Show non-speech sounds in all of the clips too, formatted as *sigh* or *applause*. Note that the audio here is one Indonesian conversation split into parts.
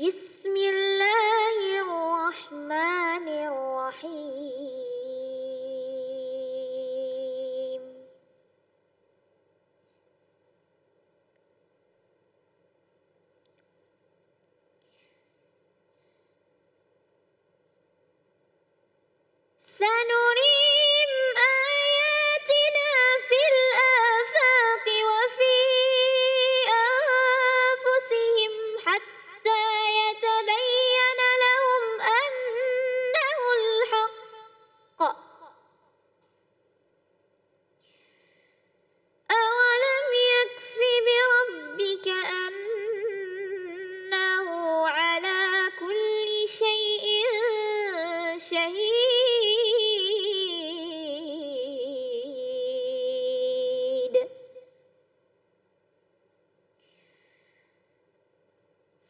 بسم الله الرحمن الرحيم سنو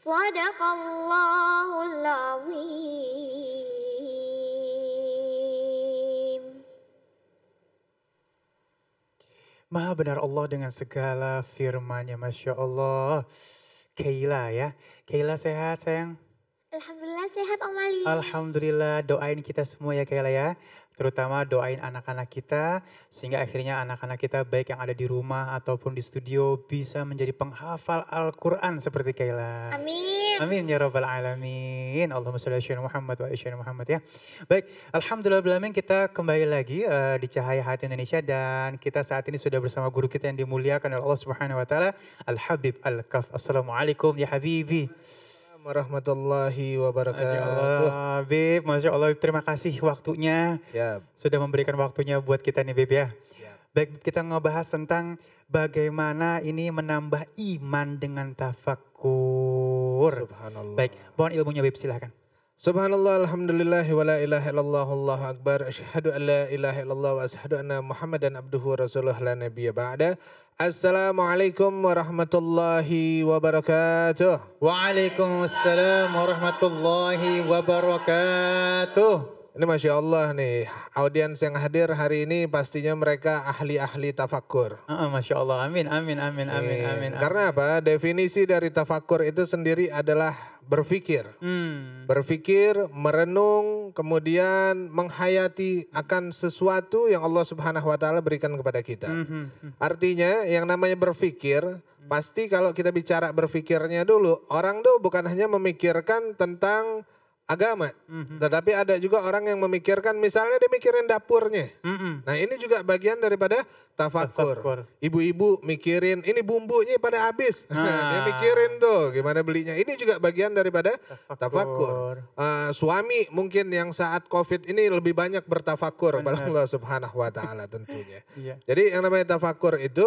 Sadaqallahul azim. Maha benar Allah dengan segala firman-Nya, Masya Allah. Kayla ya. Kayla sehat sayang? Alhamdulillah sehat Om Ali. Alhamdulillah doain kita semua ya Kayla ya terutama doain anak-anak kita sehingga akhirnya anak-anak kita baik yang ada di rumah ataupun di studio bisa menjadi penghafal Al-Qur'an seperti Kayla. Amin. Amin ya rabbal alamin. Allahumma shalli ala Muhammad wa ala Muhammad ya. Baik, alhamdulillah Belamin kita kembali lagi uh, di Cahaya Hati Indonesia dan kita saat ini sudah bersama guru kita yang dimuliakan oleh Allah Subhanahu wa taala, Al Habib Al Kaf. Assalamualaikum ya habibi warahmatullahi wabarakatuh. Masya Masya Allah, Terima kasih waktunya. Siap. Sudah memberikan waktunya buat kita nih, Bib ya. Baik, kita ngebahas tentang bagaimana ini menambah iman dengan tafakur. Subhanallah. Baik, mohon ilmunya, Bib. Silahkan. Subhanallah alhamdulillah wa la ilaha illallah Allahu akbar ashadu an la ilaha illallah wa ashadu anna Muhammadan abduhu wa rasuluh la nabiya ba'da. Assalamualaikum warahmatullahi wabarakatuh. Waalaikumsalam warahmatullahi wabarakatuh. Ini masya Allah nih audiens yang hadir hari ini pastinya mereka ahli-ahli tafakur. Uh, ah, masya Allah, amin, amin, amin, amin, iya. amin, amin. Karena apa? Definisi dari tafakur itu sendiri adalah berpikir. Hmm. Berpikir, merenung, kemudian menghayati akan sesuatu yang Allah Subhanahu wa taala berikan kepada kita. Hmm, hmm, hmm. Artinya yang namanya berpikir, pasti kalau kita bicara berpikirnya dulu, orang tuh bukan hanya memikirkan tentang agama. Mm-hmm. Tetapi ada juga orang yang memikirkan misalnya dia mikirin dapurnya. Mm-hmm. Nah, ini juga bagian daripada tafakur. Ibu-ibu mikirin ini bumbunya pada habis. *laughs* Nah, dia ah. mikirin tuh gimana belinya. Ini juga bagian daripada tafakur. tafakur. Uh, ah, suami mungkin yang saat Covid ini lebih banyak bertafakur Benar. Allah *laughs* Subhanahu wa taala tentunya. yeah. Jadi yang namanya tafakur itu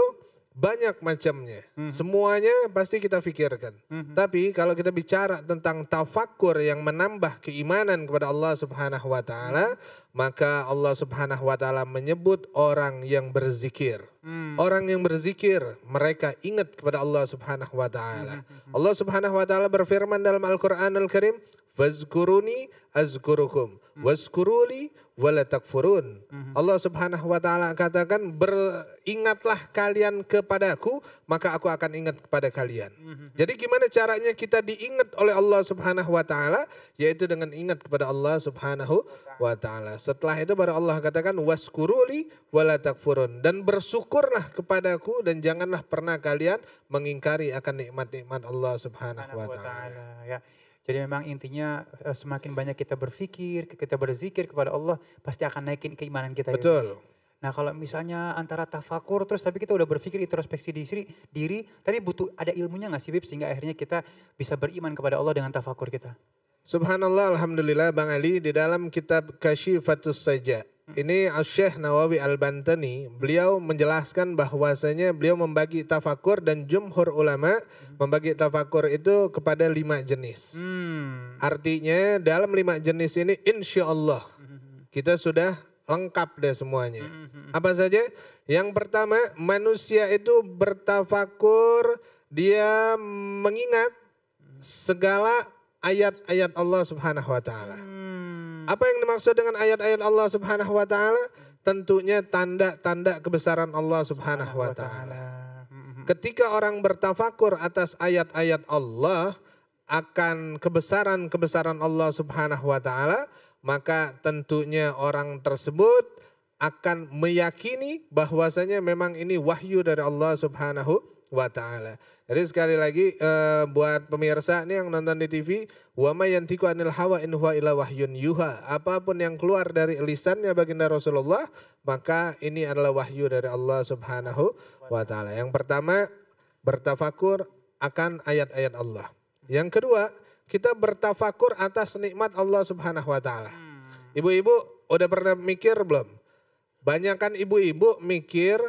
banyak macamnya. Hmm. Semuanya pasti kita pikirkan. Hmm. Tapi kalau kita bicara tentang tafakur yang menambah keimanan kepada Allah Subhanahu wa taala, hmm. maka Allah Subhanahu wa taala menyebut orang yang berzikir. Hmm. Orang yang berzikir, mereka ingat kepada Allah Subhanahu wa taala. Hmm. hmm, hmm Allah Subhanahu wa taala berfirman dalam Al-Qur'anul Al Karim, "Fazkuruni azkurukum waskuruli wala takfurun. Mhm. Allah Subhanahu wa taala katakan beringatlah kalian kepadaku maka aku akan ingat kepada kalian. Mhm. Jadi gimana caranya kita diingat oleh Allah Subhanahu wa taala yaitu dengan ingat kepada Allah Subhanahu wa taala. Setelah itu baru Allah katakan waskuruli wala takfurun dan bersyukurlah kepadaku dan janganlah pernah kalian mengingkari akan nikmat-nikmat Allah Subhanahu wa taala. Ya. Jadi memang intinya eh, semakin banyak kita berpikir, kita berzikir kepada Allah, pasti akan naikin keimanan kita. Ya. Betul. Ya. Nah kalau misalnya antara tafakur terus tapi kita udah berpikir introspeksi diri, diri tapi butuh ada ilmunya gak sih Bib sehingga akhirnya kita bisa beriman kepada Allah dengan tafakur kita. Subhanallah, Alhamdulillah Bang Ali di dalam kitab Kashifatus Sajah Hmm. ini Al Syekh Nawawi Al-Bantani, beliau menjelaskan bahwasanya beliau membagi tafakur dan jumhur ulama hmm. membagi tafakur itu kepada lima jenis. Hmm. Artinya dalam lima jenis ini insya Allah kita sudah lengkap deh semuanya. Apa saja? Yang pertama manusia itu bertafakur, dia mengingat segala ayat-ayat Allah Subhanahu wa taala. Hmm Hmm. Apa yang dimaksud dengan ayat-ayat Allah Subhanahu wa taala? Tentunya tanda-tanda kebesaran Allah Subhanahu wa taala. Hmm. Ketika orang bertafakur atas ayat-ayat Allah akan kebesaran-kebesaran Allah Subhanahu wa taala, maka tentunya orang tersebut akan meyakini bahwasanya memang ini wahyu dari Allah Subhanahu wa taala. Jadi sekali lagi uh, buat pemirsa nih yang nonton di TV, wa ma yantiku anil hawa in huwa ila wahyun yuha. Apapun yang keluar dari lisannya baginda Rasulullah, maka ini adalah wahyu dari Allah Subhanahu wa taala. Yang pertama, bertafakur akan ayat-ayat Allah. Yang kedua, kita bertafakur atas nikmat Allah Subhanahu wa taala. Hmm. Ibu-ibu udah pernah mikir belum? Banyak kan ibu-ibu mikir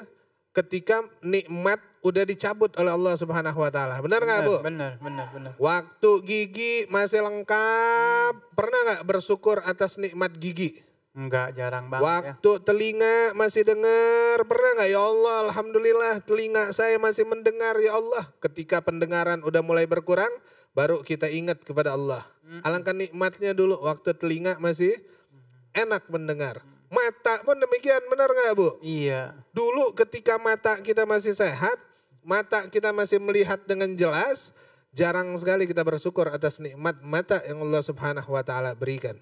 ketika nikmat udah dicabut oleh Allah Subhanahu wa taala. Benar nggak, Bu? Benar, benar, benar. Waktu gigi masih lengkap, hmm. pernah nggak bersyukur atas nikmat gigi? Enggak, jarang banget. Ya. Waktu ya. telinga masih dengar, pernah nggak ya Allah, alhamdulillah telinga saya masih mendengar ya Allah. Ketika pendengaran udah mulai berkurang, baru kita ingat kepada Allah. Hmm. Alangkah nikmatnya dulu waktu telinga masih enak mendengar. Hmm Mata pun demikian, benar nggak Bu? Iya. Dulu ketika mata kita masih sehat, mata kita masih melihat dengan jelas, jarang sekali kita bersyukur atas nikmat mata yang Allah Subhanahu wa taala berikan.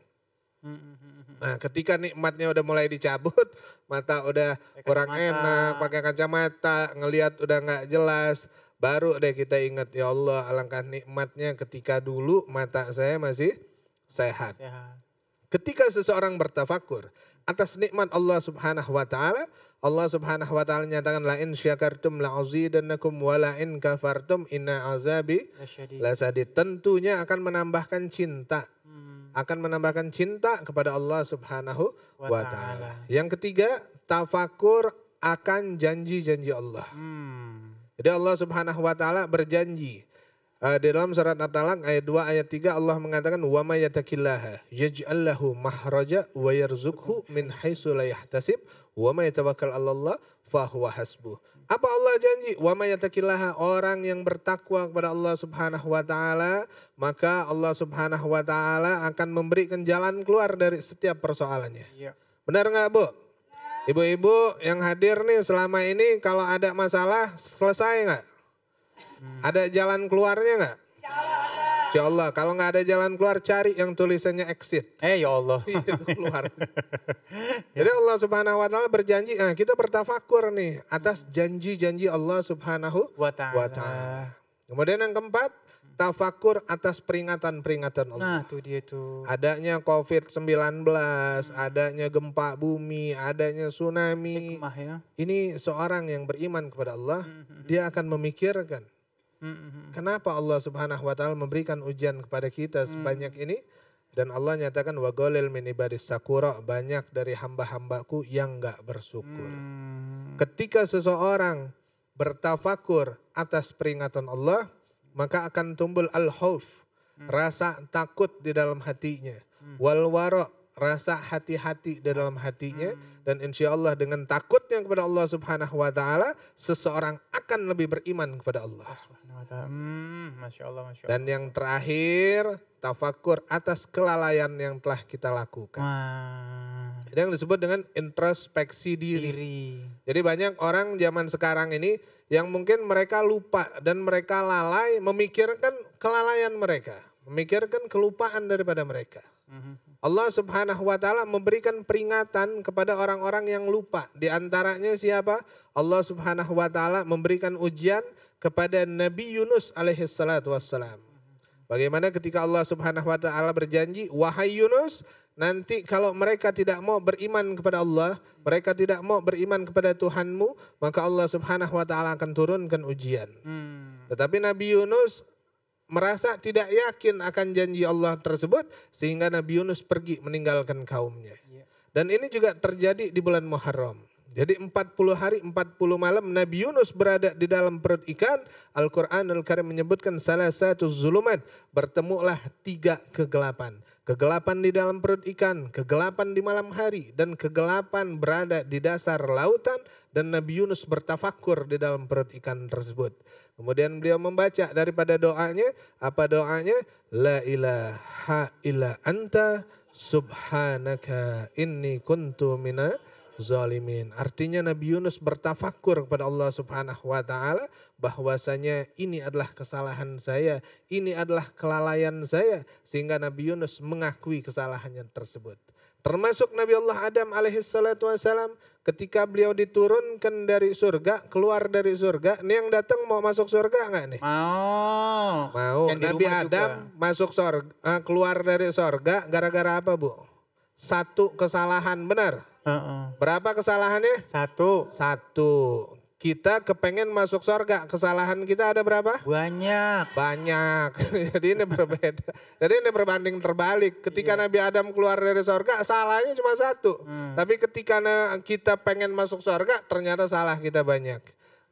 Mm-hmm. Nah, ketika nikmatnya udah mulai dicabut, mata udah kurang mata. enak, pakai kacamata, ngelihat udah nggak jelas, baru deh kita ingat ya Allah alangkah nikmatnya ketika dulu mata saya masih sehat. sehat. Ketika seseorang bertafakur, atas nikmat Allah Subhanahu wa taala. Allah Subhanahu wa taala nyatakan la in syakartum la uzidannakum wa la in kafartum inna azabi lasyadid. Tentunya akan menambahkan cinta hmm. akan menambahkan cinta kepada Allah Subhanahu wa taala. Yang ketiga, tafakur akan janji-janji Allah. Hmm. Jadi Allah Subhanahu wa taala berjanji uh, di dalam surat at talaq ayat 2 ayat 3 Allah mengatakan wa may yattaqillaha yaj'al lahu mahraja wa yarzuqhu min haitsu la yahtasib wa may yatawakkal 'alallah fa huwa hasbuh. Apa Allah janji? Wa may yattaqillaha orang yang bertakwa kepada Allah Subhanahu wa taala, maka Allah Subhanahu wa taala akan memberikan jalan keluar dari setiap persoalannya. Ya. Benar nggak Bu? Iya. Ibu-ibu yang hadir nih selama ini kalau ada masalah selesai nggak? Hmm. Ada jalan keluarnya nggak? Ya Allah, kalau nggak ada jalan keluar cari yang tulisannya exit. Eh ya Allah. *laughs* Itu keluar. *laughs* Jadi Allah Subhanahu wa taala berjanji, nah kita bertafakur nih atas janji-janji Allah Subhanahu wa taala. Kemudian yang keempat, tafakur atas peringatan-peringatan Allah. Nah, itu dia tuh. Adanya COVID-19, hmm. adanya gempa bumi, adanya tsunami. Hikmah ya. Ini seorang yang beriman kepada Allah, hmm. hmm, hmm. dia akan memikirkan Mm-hmm. Kenapa Allah Subhanahu wa taala memberikan ujian kepada kita mm. sebanyak ini? Dan Allah nyatakan wa golil min ibadis banyak dari hamba-hambaku yang enggak bersyukur. Mm. Ketika seseorang bertafakur atas peringatan Allah, maka akan tumbul al-khauf, mm. rasa takut di dalam hatinya. Mm. Wal wara' rasa hati-hati di dalam hatinya dan insya Allah dengan takutnya kepada Allah Subhanahu Wa Taala seseorang akan lebih beriman kepada Allah. Hmm, masya Allah, masya Allah. Dan yang terakhir tafakur atas kelalaian yang telah kita lakukan. Jadi Yang disebut dengan introspeksi diri. diri. Jadi banyak orang zaman sekarang ini yang mungkin mereka lupa dan mereka lalai memikirkan kelalaian mereka, memikirkan kelupaan daripada mereka. Mm-hmm. Allah Subhanahu wa taala memberikan peringatan kepada orang-orang yang lupa. Di antaranya siapa? Allah Subhanahu wa taala memberikan ujian kepada Nabi Yunus alaihi salatu wassalam. Bagaimana ketika Allah Subhanahu wa taala berjanji, "Wahai Yunus, nanti kalau mereka tidak mau beriman kepada Allah, mereka tidak mau beriman kepada Tuhanmu, maka Allah Subhanahu wa taala akan turunkan ujian." Hmm. Tetapi Nabi Yunus merasa tidak yakin akan janji Allah tersebut sehingga Nabi Yunus pergi meninggalkan kaumnya. Iya. Dan ini juga terjadi di bulan Muharram. Jadi 40 hari 40 malam Nabi Yunus berada di dalam perut ikan. al quran al Karim menyebutkan salah satu zulumat. Bertemulah tiga kegelapan. Kegelapan di dalam perut ikan, kegelapan di malam hari, dan kegelapan berada di dasar lautan. Dan Nabi Yunus bertafakur di dalam perut ikan tersebut. Kemudian beliau membaca daripada doanya. Apa doanya? La ilaha illa anta subhanaka inni kuntu mina zalimin. Artinya Nabi Yunus bertafakur kepada Allah Subhanahu wa taala bahwasanya ini adalah kesalahan saya, ini adalah kelalaian saya sehingga Nabi Yunus mengakui kesalahannya tersebut. Termasuk Nabi Allah Adam alaihi salatu ketika beliau diturunkan dari surga, keluar dari surga, nih yang datang mau masuk surga enggak nih? Mau. Mau. Nabi Adam juga. masuk surga, eh, keluar dari surga gara-gara apa, Bu? Satu kesalahan, benar? Uh-uh. Berapa kesalahannya? Satu. Satu. Kita kepengen masuk surga kesalahan kita ada berapa? Banyak. Banyak. *laughs* Jadi ini berbeda. Jadi ini berbanding terbalik. Ketika yeah. Nabi Adam keluar dari surga salahnya cuma satu. Hmm. Tapi ketika kita pengen masuk surga ternyata salah kita banyak.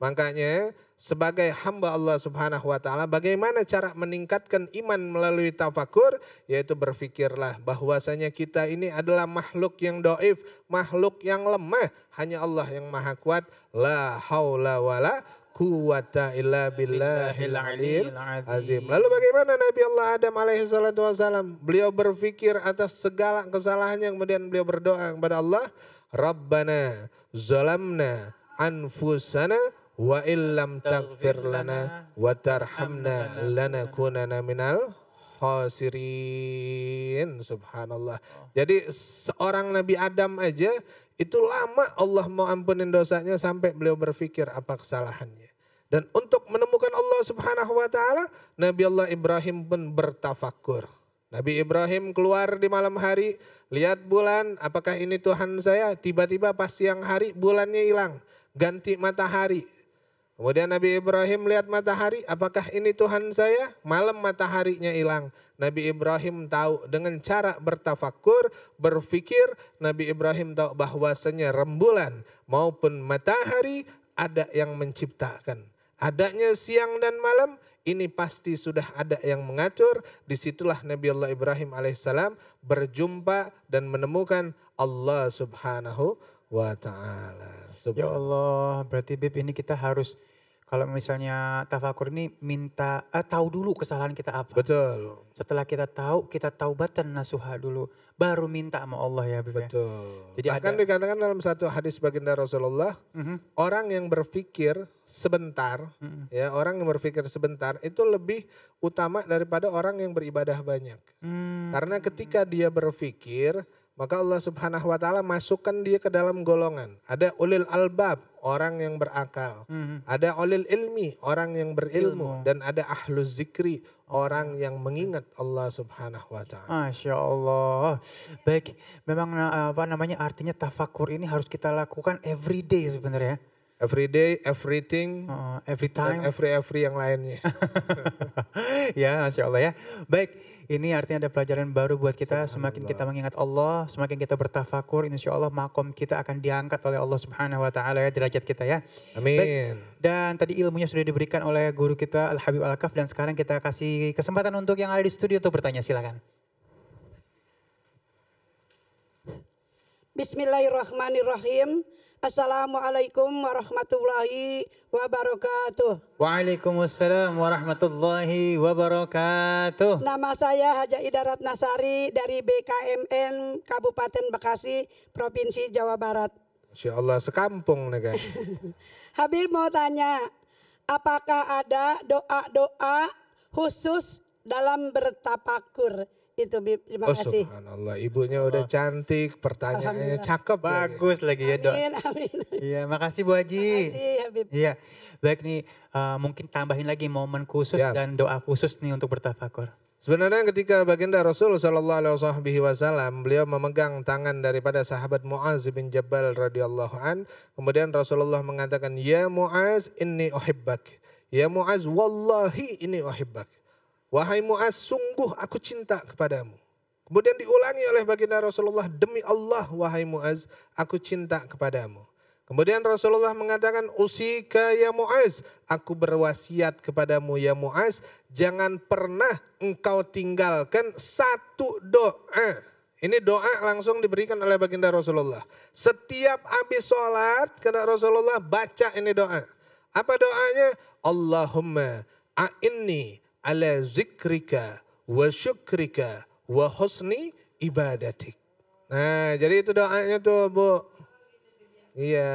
Makanya sebagai hamba Allah Subhanahu wa taala bagaimana cara meningkatkan iman melalui tafakur yaitu berfikirlah bahwasanya kita ini adalah makhluk yang doif, makhluk yang lemah, hanya Allah yang maha kuat. La haula wala kuwata illa billahil alil azim. Lalu bagaimana Nabi Allah Adam alaihi salatu wasalam? Beliau berfikir atas segala kesalahannya kemudian beliau berdoa kepada Allah, Rabbana zalamna anfusana wa illam taghfir lana wa tarhamna lanakunana minal khasirin subhanallah jadi seorang nabi Adam aja itu lama Allah mau ampunin dosanya sampai beliau berpikir apa kesalahannya dan untuk menemukan Allah subhanahu wa ta'ala Nabi Allah Ibrahim pun bertafakur Nabi Ibrahim keluar di malam hari, lihat bulan, apakah ini Tuhan saya? Tiba-tiba pas siang hari bulannya hilang, ganti matahari. Kemudian Nabi Ibrahim melihat matahari, apakah ini Tuhan saya? Malam mataharinya hilang. Nabi Ibrahim tahu dengan cara bertafakur, berfikir, Nabi Ibrahim tahu bahwasanya rembulan maupun matahari ada yang menciptakan. Adanya siang dan malam, ini pasti sudah ada yang mengatur. Disitulah Nabi Allah Ibrahim alaihissalam berjumpa dan menemukan Allah subhanahu wa ta'ala. Ya Allah, berarti Bib ini kita harus kalau misalnya tafakur ini minta eh, tahu dulu kesalahan kita apa. Betul. Setelah kita tahu, kita taubatan nasuha dulu, baru minta sama Allah ya. Bib, ya. Betul. Jadi Bahkan ada, dikatakan dalam satu hadis baginda Rasulullah, Mm -hmm. orang yang berpikir sebentar, Mm -hmm. ya orang yang berpikir sebentar itu lebih utama daripada orang yang beribadah banyak. Hmm. Karena ketika dia berpikir, maka Allah Subhanahu wa taala masukkan dia ke dalam golongan. Ada ulil albab, orang yang berakal. Mm-hmm. Ada ulil ilmi, orang yang berilmu Ilmu. dan ada ahlu zikri, orang yang mengingat Allah Subhanahu wa taala. Masya Allah. Baik, memang eh, apa namanya artinya tafakur ini harus kita lakukan every day sebenarnya Every day, everything, uh, every time, every every yang lainnya. *laughs* ya, masya Allah ya. Baik, ini artinya ada pelajaran baru buat kita. Semakin kita mengingat Allah, semakin kita bertafakur, insya Allah makom kita akan diangkat oleh Allah Subhanahu Wa Taala ya derajat kita ya. Amin. Baik, dan tadi ilmunya sudah diberikan oleh guru kita Al Habib Al Kaf dan sekarang kita kasih kesempatan untuk yang ada di studio untuk bertanya silakan. Bismillahirrahmanirrahim. Assalamualaikum warahmatullahi wabarakatuh. Waalaikumsalam warahmatullahi wabarakatuh. Nama saya Haja Idarat Nasari dari BKMN Kabupaten Bekasi, Provinsi Jawa Barat. Insya Allah sekampung nih kan. *laughs* Habib mau tanya, apakah ada doa-doa khusus dalam bertapakur? gitu Bib, terima oh, kasih. Subhanallah, ibunya udah oh. cantik, pertanyaannya cakep. Bagus lagi, lagi ya dok. Amin, amin. Iya, makasih Bu Haji. Makasih ya Bib. Iya, baik nih uh, mungkin tambahin lagi momen khusus Siap. dan doa khusus nih untuk bertafakur. Sebenarnya ketika baginda Rasul Shallallahu Alaihi Wasallam beliau memegang tangan daripada sahabat Muaz bin Jabal radhiyallahu an, kemudian Rasulullah mengatakan, Ya Muaz, ini ohibbak. Ya Muaz, wallahi ini ohibbak. Wahai Mu'az, sungguh aku cinta kepadamu. Kemudian diulangi oleh baginda Rasulullah, demi Allah wahai Mu'az, aku cinta kepadamu. Kemudian Rasulullah mengatakan, usika ya Mu'az, aku berwasiat kepadamu ya Mu'az, jangan pernah engkau tinggalkan satu doa. Ini doa langsung diberikan oleh baginda Rasulullah. Setiap habis sholat, kata Rasulullah baca ini doa. Apa doanya? Allahumma a'inni ala zikrika wa syukrika wa husni ibadatik. Nah, jadi itu doanya tuh, Bu. Iya.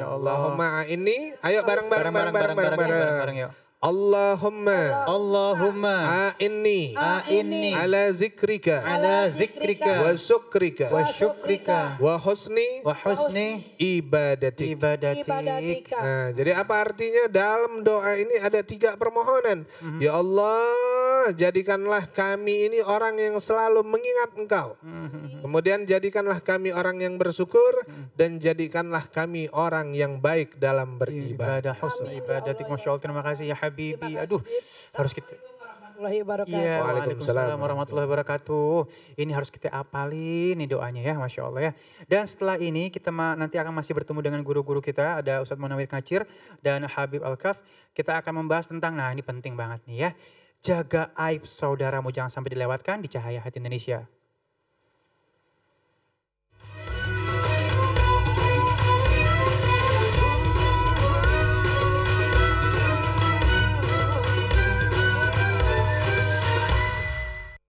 Ya Allahumma ini ayo bareng-bareng bareng-bareng bareng-bareng. Allahumma Allahumma a'inni a'inni ala zikrika ala zikrika wa syukrika wa syukrika wa husni wa husni ibadatik ibadatik nah jadi apa artinya dalam doa ini ada tiga permohonan mm-hmm. ya Allah jadikanlah kami ini orang yang selalu mengingat engkau mm-hmm. kemudian jadikanlah kami orang yang bersyukur mm-hmm. dan jadikanlah kami orang yang baik dalam beribadah husni ibadatik masyaallah ya terima kasih ya habibi. Aduh, harus kita iya, Waalaikumsalam warahmatullahi wabarakatuh. Ini harus kita apalin nih doanya ya, Masya Allah ya. Dan setelah ini kita ma nanti akan masih bertemu dengan guru-guru kita, ada Ustadz Munawir Kacir dan Habib Al-Kaf. Kita akan membahas tentang, nah ini penting banget nih ya. Jaga aib saudaramu, jangan sampai dilewatkan di Cahaya Hati Indonesia.